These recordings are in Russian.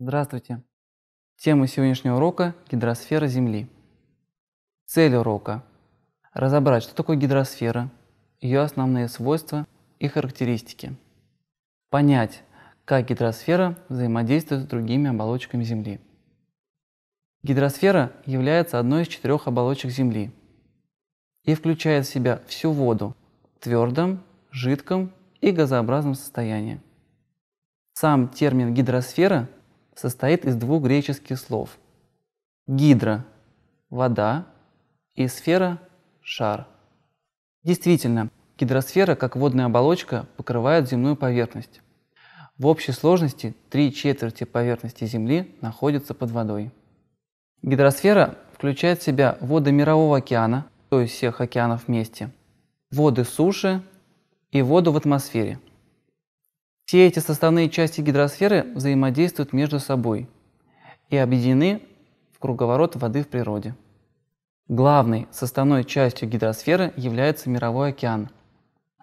Здравствуйте! Тема сегодняшнего урока – гидросфера Земли. Цель урока – разобрать, что такое гидросфера, ее основные свойства и характеристики. Понять, как гидросфера взаимодействует с другими оболочками Земли. Гидросфера является одной из четырех оболочек Земли и включает в себя всю воду в твердом, жидком и газообразном состоянии. Сам термин «гидросфера» состоит из двух греческих слов – гидра – вода и сфера – шар. Действительно, гидросфера, как водная оболочка, покрывает земную поверхность. В общей сложности три четверти поверхности Земли находятся под водой. Гидросфера включает в себя воды Мирового океана, то есть всех океанов вместе, воды суши и воду в атмосфере – все эти составные части гидросферы взаимодействуют между собой и объединены в круговорот воды в природе. Главной составной частью гидросферы является мировой океан.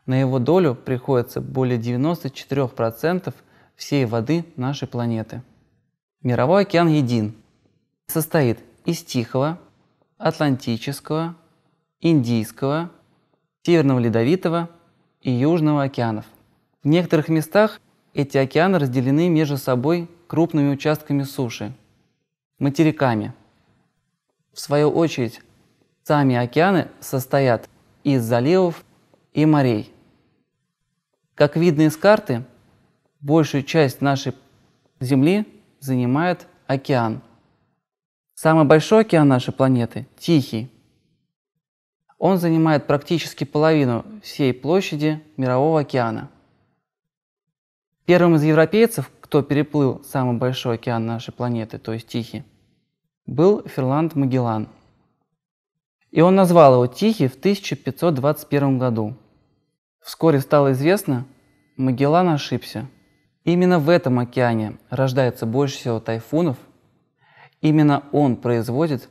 На его долю приходится более 94% всей воды нашей планеты. Мировой океан един. Состоит из Тихого, Атлантического, Индийского, Северного Ледовитого и Южного океанов – в некоторых местах эти океаны разделены между собой крупными участками суши – материками. В свою очередь, сами океаны состоят из заливов и морей. Как видно из карты, большую часть нашей Земли занимает океан. Самый большой океан нашей планеты – Тихий. Он занимает практически половину всей площади Мирового океана – Первым из европейцев, кто переплыл самый большой океан нашей планеты, то есть Тихий, был Ферланд Магеллан. И он назвал его Тихий в 1521 году. Вскоре стало известно, Магеллан ошибся. Именно в этом океане рождается больше всего тайфунов. Именно он производит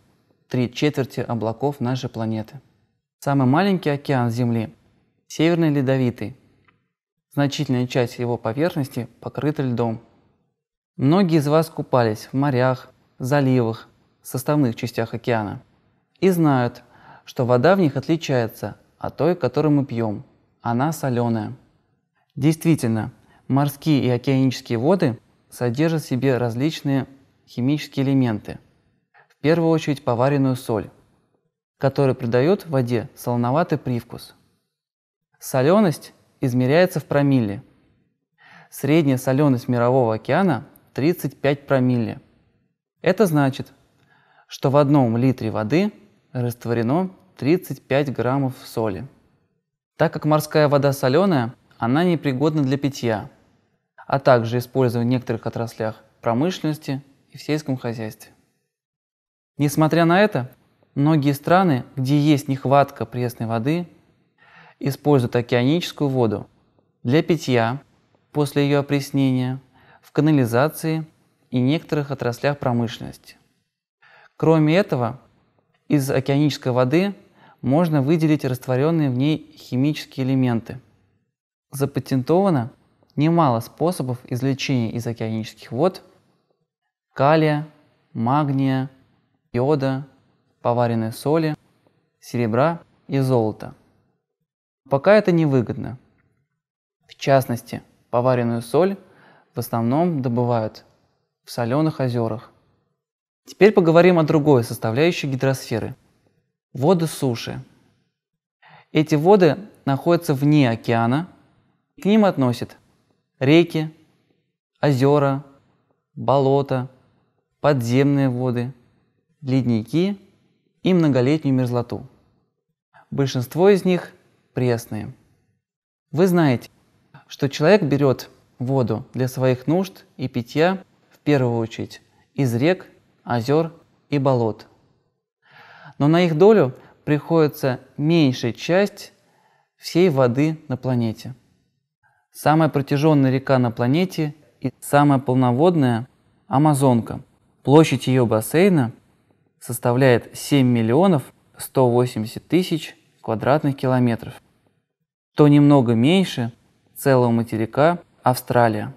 три четверти облаков нашей планеты. Самый маленький океан Земли – Северный Ледовитый, Значительная часть его поверхности покрыта льдом. Многие из вас купались в морях, заливах, составных частях океана и знают, что вода в них отличается от той, которую мы пьем. Она соленая. Действительно, морские и океанические воды содержат в себе различные химические элементы. В первую очередь поваренную соль, которая придает воде солоноватый привкус. Соленость измеряется в промилле. Средняя соленость Мирового океана 35 промилле. Это значит, что в одном литре воды растворено 35 граммов соли. Так как морская вода соленая, она непригодна для питья, а также использована в некоторых отраслях промышленности и в сельском хозяйстве. Несмотря на это, многие страны, где есть нехватка пресной воды, используют океаническую воду для питья после ее опреснения, в канализации и некоторых отраслях промышленности. Кроме этого, из океанической воды можно выделить растворенные в ней химические элементы. Запатентовано немало способов извлечения из океанических вод калия, магния, йода, поваренной соли, серебра и золота – пока это невыгодно. В частности, поваренную соль в основном добывают в соленых озерах. Теперь поговорим о другой составляющей гидросферы – воды суши. Эти воды находятся вне океана, к ним относят реки, озера, болота, подземные воды, ледники и многолетнюю мерзлоту. Большинство из них – пресные. Вы знаете, что человек берет воду для своих нужд и питья в первую очередь из рек, озер и болот. Но на их долю приходится меньшая часть всей воды на планете. Самая протяженная река на планете и самая полноводная – Амазонка. Площадь ее бассейна составляет 7 миллионов 180 тысяч квадратных километров – то немного меньше целого материка Австралия.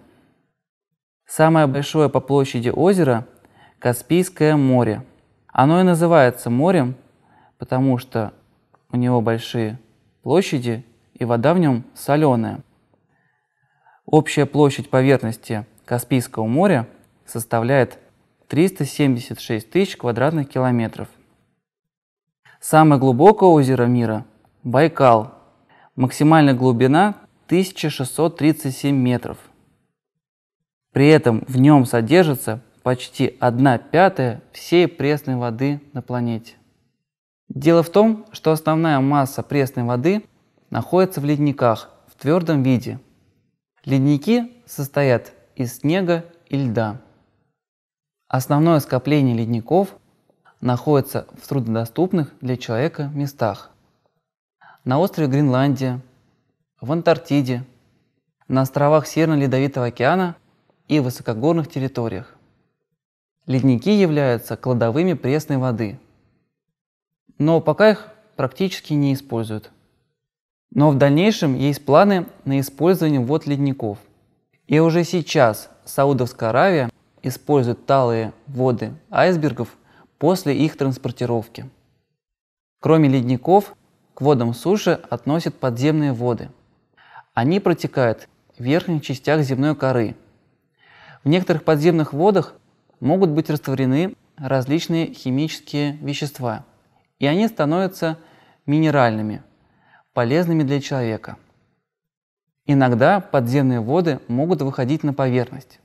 Самое большое по площади озеро – Каспийское море. Оно и называется морем, потому что у него большие площади и вода в нем соленая. Общая площадь поверхности Каспийского моря составляет 376 тысяч квадратных километров. Самое глубокое озеро мира – Байкал – Максимальная глубина 1637 метров. При этом в нем содержится почти 1 пятая всей пресной воды на планете. Дело в том, что основная масса пресной воды находится в ледниках в твердом виде. Ледники состоят из снега и льда. Основное скопление ледников находится в труднодоступных для человека местах на острове Гренландия, в Антарктиде, на островах Северно-Ледовитого океана и высокогорных территориях. Ледники являются кладовыми пресной воды, но пока их практически не используют. Но в дальнейшем есть планы на использование вод ледников. И уже сейчас Саудовская Аравия использует талые воды айсбергов после их транспортировки. Кроме ледников, к водам суши относят подземные воды. Они протекают в верхних частях земной коры. В некоторых подземных водах могут быть растворены различные химические вещества, и они становятся минеральными, полезными для человека. Иногда подземные воды могут выходить на поверхность.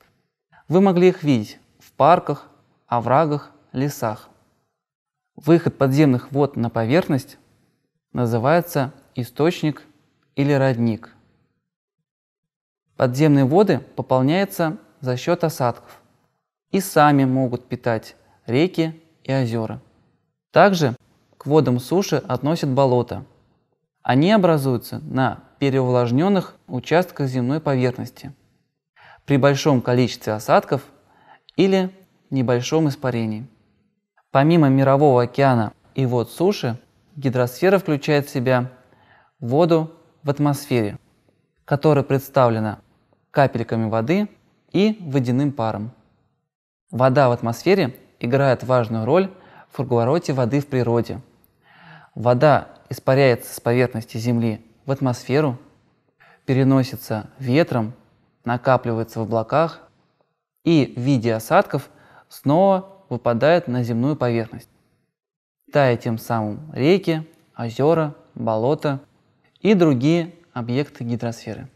Вы могли их видеть в парках, оврагах, лесах. Выход подземных вод на поверхность называется источник или родник. Подземные воды пополняются за счет осадков и сами могут питать реки и озера. Также к водам суши относят болота. Они образуются на переувлажненных участках земной поверхности при большом количестве осадков или небольшом испарении. Помимо Мирового океана и вод суши, Гидросфера включает в себя воду в атмосфере, которая представлена капельками воды и водяным паром. Вода в атмосфере играет важную роль в круговороте воды в природе. Вода испаряется с поверхности Земли в атмосферу, переносится ветром, накапливается в облаках и в виде осадков снова выпадает на земную поверхность. Тая тем самым реки, озера, болота и другие объекты гидросферы.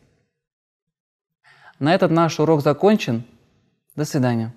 На этот наш урок закончен. До свидания.